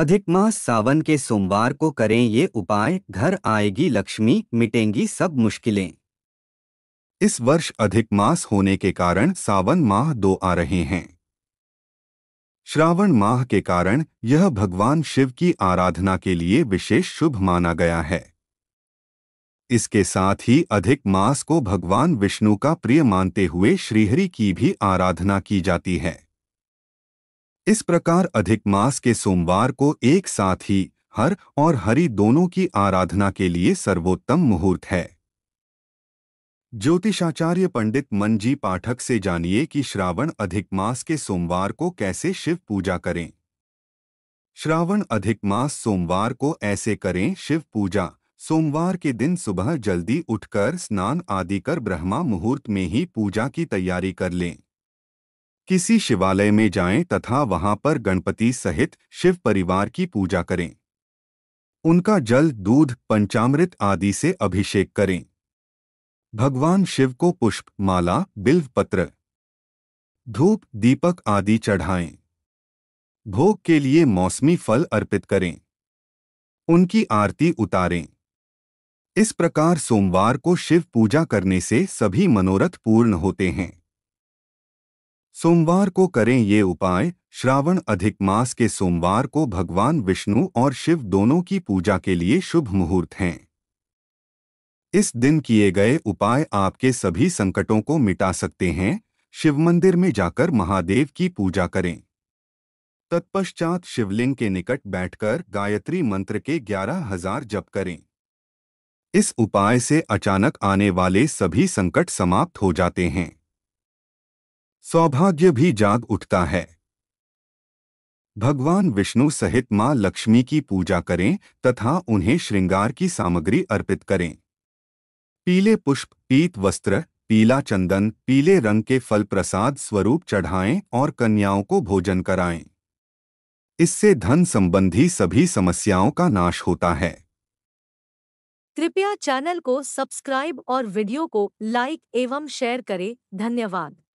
अधिक मास सावन के सोमवार को करें ये उपाय घर आएगी लक्ष्मी मिटेंगी सब मुश्किलें इस वर्ष अधिक मास होने के कारण सावन माह दो आ रहे हैं श्रावण माह के कारण यह भगवान शिव की आराधना के लिए विशेष शुभ माना गया है इसके साथ ही अधिक मास को भगवान विष्णु का प्रिय मानते हुए श्रीहरि की भी आराधना की जाती है इस प्रकार अधिक मास के सोमवार को एक साथ ही हर और हरि दोनों की आराधना के लिए सर्वोत्तम मुहूर्त है ज्योतिषाचार्य पंडित मनजी पाठक से जानिए कि श्रावण अधिक मास के सोमवार को कैसे शिव पूजा करें श्रावण अधिक मास सोमवार को ऐसे करें शिव पूजा सोमवार के दिन सुबह जल्दी उठकर स्नान आदि कर ब्रह्मा मुहूर्त में ही पूजा की तैयारी कर लें किसी शिवालय में जाएं तथा वहां पर गणपति सहित शिव परिवार की पूजा करें उनका जल दूध पंचामृत आदि से अभिषेक करें भगवान शिव को पुष्प माला बिल्व पत्र धूप दीपक आदि चढ़ाएं भोग के लिए मौसमी फल अर्पित करें उनकी आरती उतारें इस प्रकार सोमवार को शिव पूजा करने से सभी मनोरथ पूर्ण होते हैं सोमवार को करें ये उपाय श्रावण अधिक मास के सोमवार को भगवान विष्णु और शिव दोनों की पूजा के लिए शुभ मुहूर्त हैं इस दिन किए गए उपाय आपके सभी संकटों को मिटा सकते हैं शिव मंदिर में जाकर महादेव की पूजा करें तत्पश्चात शिवलिंग के निकट बैठकर गायत्री मंत्र के ग्यारह हजार जप करें इस उपाय से अचानक आने वाले सभी संकट समाप्त हो जाते हैं सौभाग्य भी जाग उठता है भगवान विष्णु सहित मां लक्ष्मी की पूजा करें तथा उन्हें श्रृंगार की सामग्री अर्पित करें पीले पुष्प पीत वस्त्र पीला चंदन पीले रंग के फल प्रसाद स्वरूप चढ़ाएं और कन्याओं को भोजन कराएं इससे धन संबंधी सभी समस्याओं का नाश होता है कृपया चैनल को सब्सक्राइब और वीडियो को लाइक एवं शेयर करें धन्यवाद